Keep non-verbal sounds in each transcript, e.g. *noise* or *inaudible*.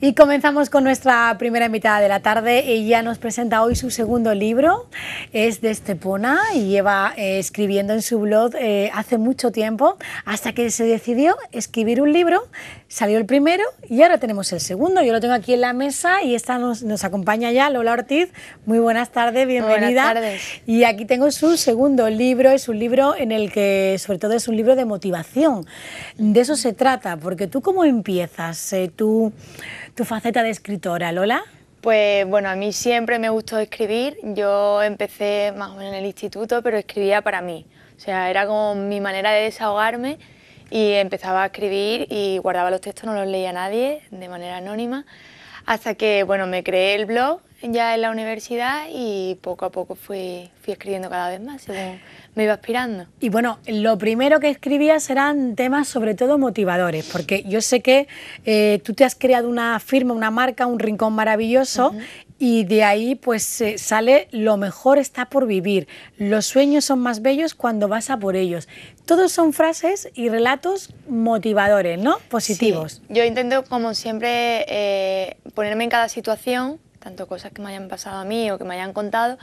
Y comenzamos con nuestra primera invitada de la tarde. Ella nos presenta hoy su segundo libro. Es de Estepona y lleva eh, escribiendo en su blog eh, hace mucho tiempo, hasta que se decidió escribir un libro. Salió el primero y ahora tenemos el segundo. Yo lo tengo aquí en la mesa y esta nos, acompaña ya Lola Ortiz. Muy buenas tardes, bienvenida. Buenas tardes. Y aquí tengo su segundo libro. Es un libro en el que, sobre todo, es un libro de motivación. De eso se trata, porque tú cómo empiezas, eh, tú tu faceta de escritora, Lola? Pues bueno, a mí siempre me gustó escribir. Yo empecé más o menos en el instituto, pero escribía para mí. O sea, era como mi manera de desahogarme y empezaba a escribir y guardaba los textos, no los leía nadie de manera anónima. Hasta que, bueno, me creé el blog ya en la universidad y poco a poco fui, fui escribiendo cada vez más me iba aspirando. Y bueno, lo primero que escribías eran temas sobre todo motivadores, porque yo sé que eh, tú te has creado una firma, una marca, un rincón maravilloso y de ahí pues eh, sale lo mejor está por vivir, los sueños son más bellos cuando vas a por ellos. Todos son frases y relatos motivadores, ¿no? Positivos. Yo intento, como siempre, eh, ponerme en cada situación tanto cosas que me hayan pasado a mí o que me hayan contado,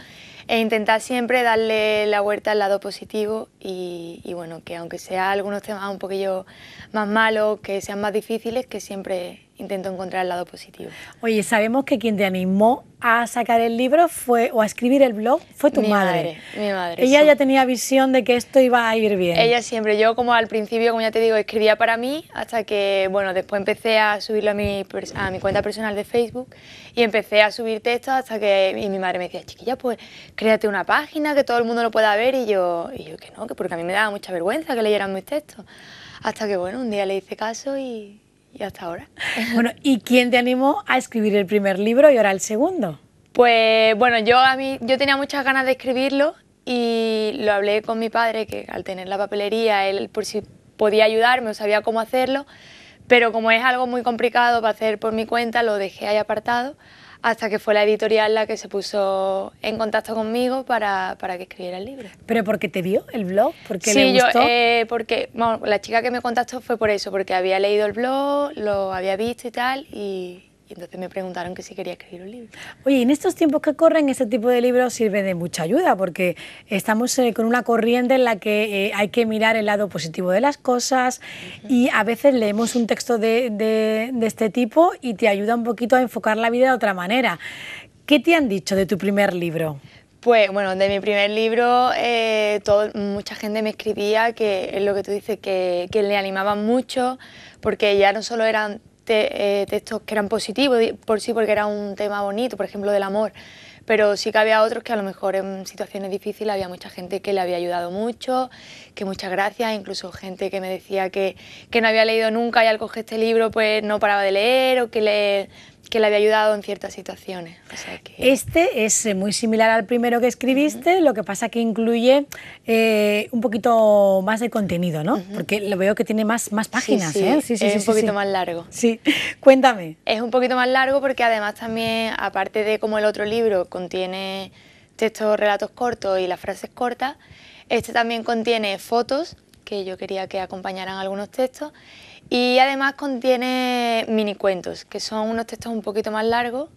e intentar siempre darle la vuelta al lado positivo y, bueno, que aunque sea algunos temas un poquillo más malos, que sean más difíciles, que siempre intento encontrar el lado positivo. Oye, sabemos que quien te animó a sacar el libro fue o a escribir el blog fue tu madre. Mi madre. Ella ya tenía visión de que esto iba a ir bien. Ella siempre. Yo como al principio, como ya te digo, escribía para mí hasta que, bueno, después empecé a subirlo a mi, a mi cuenta personal de Facebook y empecé a subir textos hasta que y mi madre me decía, chiquilla, pues créate una página que todo el mundo lo pueda ver y yo, y yo que no, que porque a mí me daba mucha vergüenza que leyeran mis textos. Hasta que, bueno, un día le hice caso y y hasta ahora. *laughs* Bueno, ¿y quién te animó a escribir el primer libro y ahora el segundo? Pues bueno, yo a mí yo tenía muchas ganas de escribirlo y lo hablé con mi padre que al tener la papelería él por si podía ayudarme o sabía cómo hacerlo, pero como es algo muy complicado para hacer por mi cuenta lo dejé ahí apartado hasta que fue la editorial la que se puso en contacto conmigo para, que escribiera el libro. ¿Pero porque te vio el blog? Porque le gustó? yo, eh, porque bueno, la chica que me contactó fue por eso, porque había leído el blog, lo había visto y tal, y, y entonces me preguntaron que si quería escribir un libro. Oye, en estos tiempos que corren, este tipo de libros sirve de mucha ayuda, porque estamos eh, con una corriente en la que eh, hay que mirar el lado positivo de las cosas y a veces leemos un texto de, de, este tipo y te ayuda un poquito a enfocar la vida de otra manera. ¿Qué te han dicho de tu primer libro? Pues bueno, de mi primer libro eh, mucha gente me escribía que es lo que tú dices, que, que le animaba mucho, porque ya no solo eran textos eh, que eran positivos por sí, porque era un tema bonito, por ejemplo, del amor. Pero sí que había otros que a lo mejor en situaciones difíciles había mucha gente que le había ayudado mucho, que muchas gracias, incluso gente que me decía que, que no había leído nunca y al coger este libro pues no paraba de leer o que le que le había ayudado en ciertas situaciones. Este es eh, muy similar al primero que escribiste, lo que pasa que incluye eh, un poquito más de contenido, ¿no? Porque lo veo que tiene más, más páginas, sí, sí. ¿eh? Sí, sí, es un poquito más largo. Sí, *laughs* cuéntame. Es un poquito más largo porque además también, aparte de como el otro libro contiene textos, relatos cortos y las frases cortas, este también contiene fotos que yo quería que acompañaran algunos textos y además contiene mini cuentos, que son unos textos un poquito más largos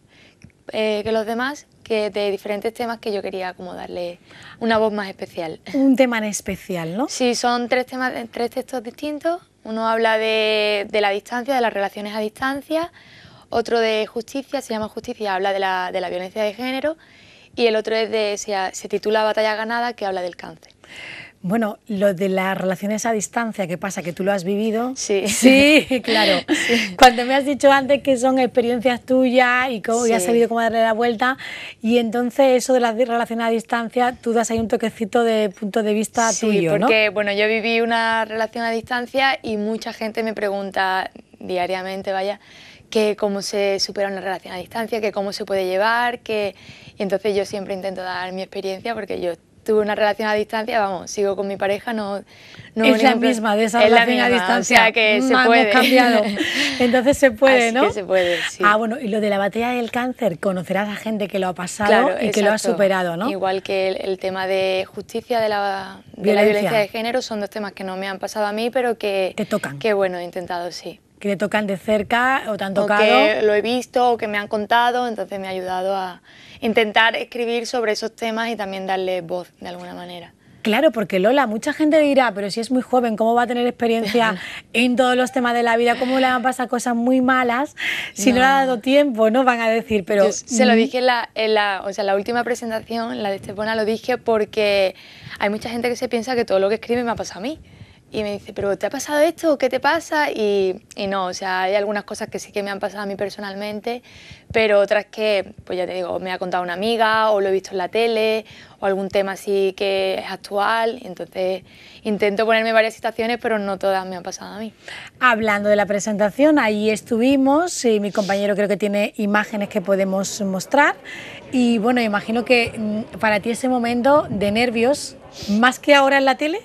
eh, que los demás, que de diferentes temas que yo quería como darle una voz más especial. Un tema en especial, ¿no? Sí, son tres, temas, tres textos distintos. Uno habla de, la distancia, de las relaciones a distancia, otro de justicia, se llama justicia, habla de la, violencia de género, y el otro es de, se titula Batalla ganada, que habla del cáncer. Bueno, lo de las relaciones a distancia, ¿qué pasa? ¿Que tú lo has vivido? Sí. Sí, *laughs* claro. *laughs* Cuando me has dicho antes que son experiencias tuyas y, cómo, ya has sabido cómo darle la vuelta, y entonces eso de las relaciones a distancia, tú das ahí un toquecito de punto de vista tuyo, ¿no? Sí, porque, bueno, yo viví una relación a distancia y mucha gente me pregunta diariamente, vaya, que cómo se supera una relación a distancia, que cómo se puede llevar, que... Y entonces yo siempre intento dar mi experiencia porque yo tuve una relación a distancia, vamos, sigo con mi pareja, no... es la misma de esa es la misma, distancia. O sea, que se puede. cambiado. *laughs* Entonces se puede, ¿no? Que se puede, sí. Ah, bueno, y lo de la batalla del cáncer, conocerás a gente que lo ha pasado y que lo ha superado, ¿no? Igual que el, tema de justicia de, la, violencia. la violencia de género son dos temas que no me han pasado a mí, pero que... Te tocan. qué bueno, he intentado, sí que le tocan de cerca o te han tocado. que lo he visto o que me han contado, entonces me ha ayudado a intentar escribir sobre esos temas y también darle voz de alguna manera. Claro, porque Lola, mucha gente dirá, pero si es muy joven, ¿cómo va a tener experiencia *laughs* en todos los temas de la vida? ¿Cómo le han pasado cosas muy malas si no, le ha dado tiempo? No van a decir, pero... se lo mm. dije en la, o sea, la última presentación, la de Estepona, lo dije porque hay mucha gente que se piensa que todo lo que escribe me ha pasado a mí y me dice, pero ¿te ha pasado esto? ¿Qué te pasa? Y, no, o sea, hay algunas cosas que sí que me han pasado a mí personalmente, pero otras que, pues ya te digo, me ha contado una amiga o lo he visto en la tele o algún tema así que es actual. Entonces intento ponerme varias situaciones, pero no todas me han pasado a mí. Hablando de la presentación, ahí estuvimos y mi compañero creo que tiene imágenes que podemos mostrar. Y bueno, imagino que mm, para ti ese momento de nervios, más que ahora en la tele,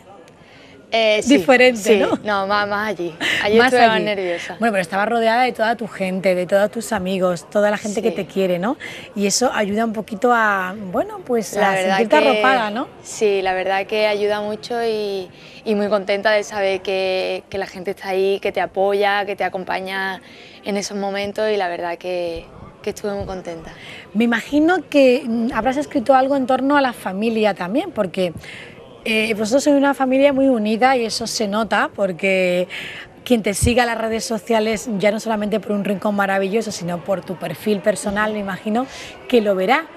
eh, diferente, ¿no? No, más, allí. Allí más nerviosa. Bueno, pero estabas rodeada de toda tu gente, de todos tus amigos, toda la gente que te quiere, ¿no? Y eso ayuda un poquito a, bueno, pues la a sentirte arropada, ¿no? Sí, la verdad que ayuda mucho y, muy contenta de saber que, la gente está ahí, que te apoya, que te acompaña en esos momentos y la verdad que, que estuve muy contenta. Me imagino que mm, habrás escrito algo en torno a la familia también, porque eh, vosotros sois una familia muy unida y eso se nota porque quien te siga las redes sociales, ya no solamente por un rincón maravilloso, sino por tu perfil personal, me imagino que lo verá.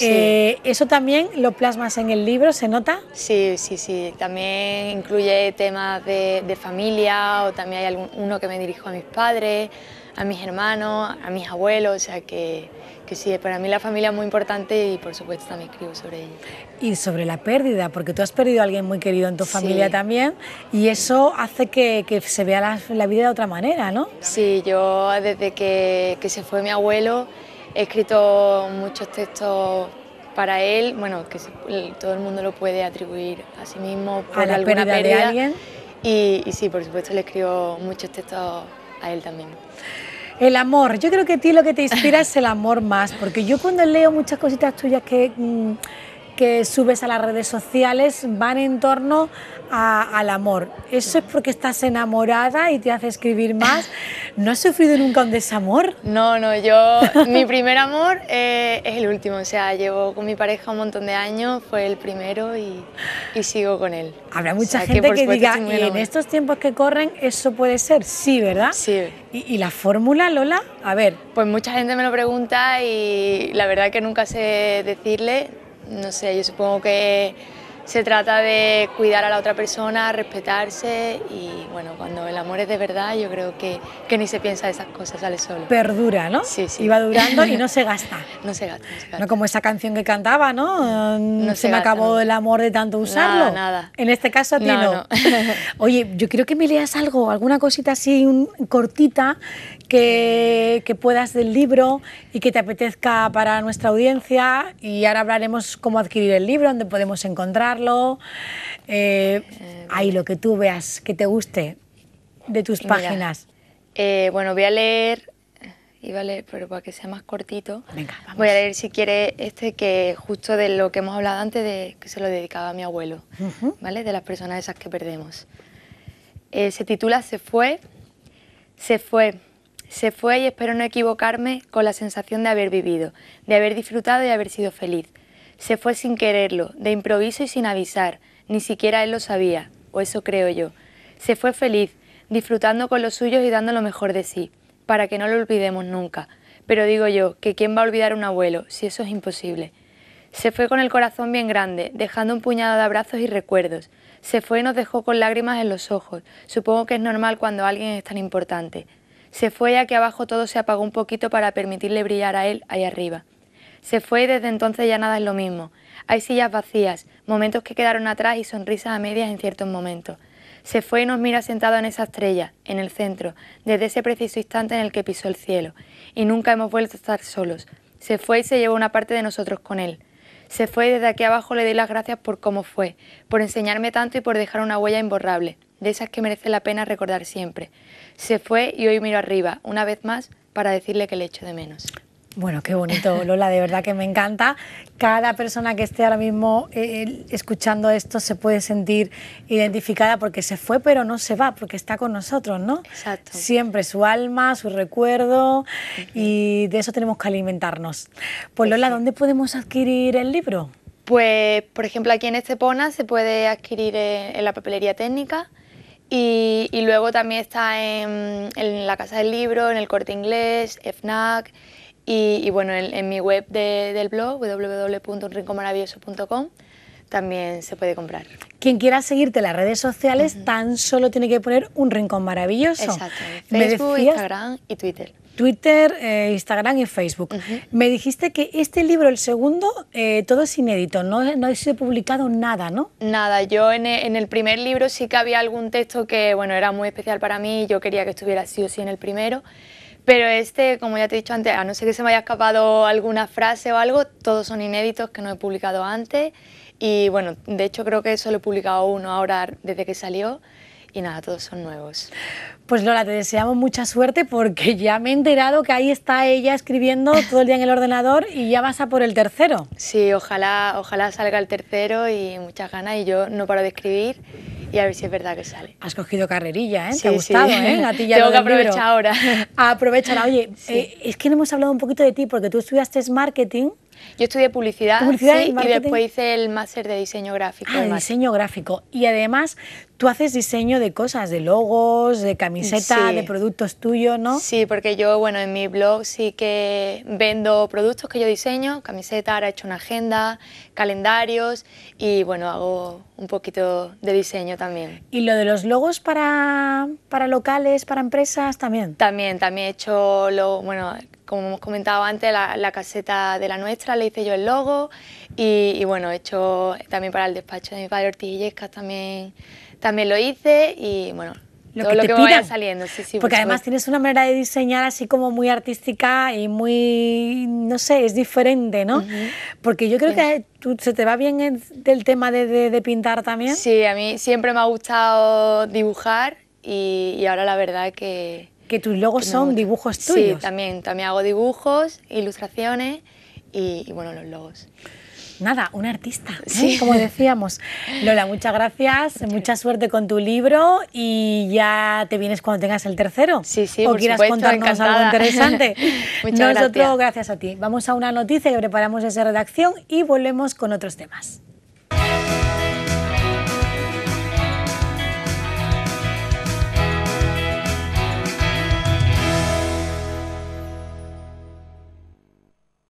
Eh, ¿Eso también lo plasmas en el libro? ¿Se nota? Sí, sí, sí. También incluye temas de, familia o también hay uno que me dirijo a mis padres, a mis hermanos, a mis abuelos. O sea que, que sí, para mí la familia es muy importante y por supuesto también escribo sobre ella. Y sobre la pérdida, porque tú has perdido a alguien muy querido en tu familia también y eso hace que, se vea la, vida de otra manera, ¿no? Sí, yo desde que se fue mi abuelo He escrito muchos textos para él, bueno, que todo el mundo lo puede atribuir a sí mismo por a la pérdida, De alguien. Y, sí, por supuesto, le escribo muchos textos a él también. El amor, yo creo que a ti lo que te inspira es el amor más, porque yo cuando leo muchas cositas tuyas que... Mm, que subes a las redes sociales van en torno al amor. ¿Eso es porque estás enamorada y te hace escribir más? ¿No has sufrido nunca un desamor? No, no, yo, *laughs* mi primer amor eh, es el último, o sea, llevo con mi pareja un montón de años, fue el primero y, sigo con él. Habrá mucha gente que, diga, en estos tiempos que corren, eso puede ser, sí, ¿verdad? Sí. ¿Y, ¿Y, la fórmula, Lola? A ver. Pues mucha gente me lo pregunta y la verdad que nunca sé decirle no sé, yo supongo que se trata de cuidar a la otra persona, respetarse y bueno, cuando el amor es de verdad yo creo que, que ni se piensa esas cosas, sale solo. Perdura, ¿no? Sí, sí. Iba va durando y no se gasta. *laughs* no se gasta, no como esa canción que cantaba, ¿no? no mm, se, me acabó el amor de tanto usarlo. Nada, nada. En este caso a no. *laughs* *laughs* Oye, yo quiero que me leas algo, alguna cosita así cortita que, puedas del libro y que te apetezca para nuestra audiencia. Y ahora hablaremos cómo adquirir el libro, dónde podemos encontrarlo. Eh, eh, ahí lo que tú veas, que te guste de tus páginas. Eh, bueno, voy a leer iba a leer, pero para que sea más cortito, Venga, voy a leer si quiere este que justo de lo que hemos hablado antes, de que se lo dedicaba a mi abuelo, ¿vale? De las personas esas que perdemos. se titula Se fue, se fue, se fue y espero no equivocarme con la sensación de haber vivido, de haber disfrutado y haber sido feliz. Se fue sin quererlo, de improviso y sin avisar, ni siquiera él lo sabía, o eso creo yo. Se fue feliz, disfrutando con los suyos y dando lo mejor de sí, para que no lo olvidemos nunca. Pero digo yo, que quién va a olvidar a un abuelo, si eso es imposible. Se fue con el corazón bien grande, dejando un puñado de abrazos y recuerdos. Se fue y nos dejó con lágrimas en los ojos. Supongo que es normal cuando alguien es tan importante. Se fue y aquí abajo todo se apagó un poquito para permitirle brillar a él ahí arriba. Se fue y desde entonces ya nada es lo mismo. Hay sillas vacías, momentos que quedaron atrás y sonrisas a medias en ciertos momentos. Se fue y nos mira sentado en esa estrella, en el centro, desde ese preciso instante en el que pisó el cielo. Y nunca hemos vuelto a estar solos. Se fue y se llevó una parte de nosotros con él. Se fue y desde aquí abajo le doy las gracias por cómo fue, por enseñarme tanto y por dejar una huella imborrable de esas que merece la pena recordar siempre. Se fue y hoy miro arriba, una vez más, para decirle que le echo de menos. Bueno, qué bonito, Lola, de verdad que me encanta. Cada persona que esté ahora mismo eh, escuchando esto se puede sentir identificada porque se fue, pero no se va, porque está con nosotros, ¿no? Exacto. Siempre su alma, su recuerdo, y de eso tenemos que alimentarnos. Pues, pues Lola, ¿dónde podemos adquirir el libro? Pues, por ejemplo, aquí en Estepona se puede adquirir eh, en la papelería técnica y, luego también está en, la Casa del Libro, en el Corte Inglés, FNAC y, bueno, en, mi web del blog www.unrincomaravilloso.com, también se puede comprar. Quien quiera seguirte en las redes sociales tan solo tiene que poner un rincón maravilloso. Exacto. Facebook, Instagram y Twitter. Twitter, eh, Instagram y Facebook. Me dijiste que este libro, el segundo, eh, todo es inédito, no, no ha sido publicado nada, ¿no? Nada, yo e, en, el primer libro sí que había algún texto que, bueno, era muy especial para mí y yo quería que estuviera sí o sí en el primero. Pero este, como ya te he dicho antes, a no ser que se me haya escapado alguna frase o algo, todos son inéditos que no he publicado antes. Y bueno, de hecho creo que solo he publicado uno ahora desde que salió y nada, todos son nuevos. Pues Lola, te deseamos mucha suerte porque *laughs* ya me he enterado que ahí está ella escribiendo todo el día en el ordenador y ya vas a por el tercero. Sí, ojalá, ojalá salga el tercero y muchas ganas y yo no paro de escribir y a ver si es verdad que sale. Has cogido carrerilla, ¿eh? Te ha gustado, ¿eh? A ti ya Tengo que aprovechar ahora. *laughs* Aprovechala. Oye, eh, es que no hemos hablado un poquito de ti porque tú estudiaste marketing yo estudié publicidad, y, después hice el máster de diseño gráfico. Ah, diseño gráfico. Y además tú haces diseño de cosas, de logos, de camisetas, de productos tuyos, ¿no? Sí, porque yo, bueno, en mi blog sí que vendo productos que yo diseño, camiseta, ahora he hecho una agenda, calendarios y, bueno, hago un poquito de diseño también. ¿Y lo de los logos para, para locales, para empresas también? También, también he hecho, lo, bueno, como hemos comentado antes, la, caseta de la nuestra, le hice yo el logo y, bueno, he hecho también para el despacho de mi padre Ortiz también, también lo hice y bueno, lo todo que lo que me vaya saliendo, Porque además tienes una manera de diseñar así como muy artística y muy, no sé, es diferente, ¿no? Porque yo creo que tú, se te va bien el, tema de, pintar también. Sí, a mí siempre me ha gustado dibujar y, y ahora la verdad que que tus logos son dibujos tuyos. Sí, también, también hago dibujos, ilustraciones y, bueno, los logos nada, un artista, ¿eh? sí. como decíamos. *laughs* Lola, muchas gracias, mucha suerte con tu libro y ya te vienes cuando tengas el tercero. Sí, sí, O quieras contarnos algo interesante. *laughs* muchas Nosotros, gracias. a ti. Vamos a una noticia y preparamos esa redacción y volvemos con otros temas.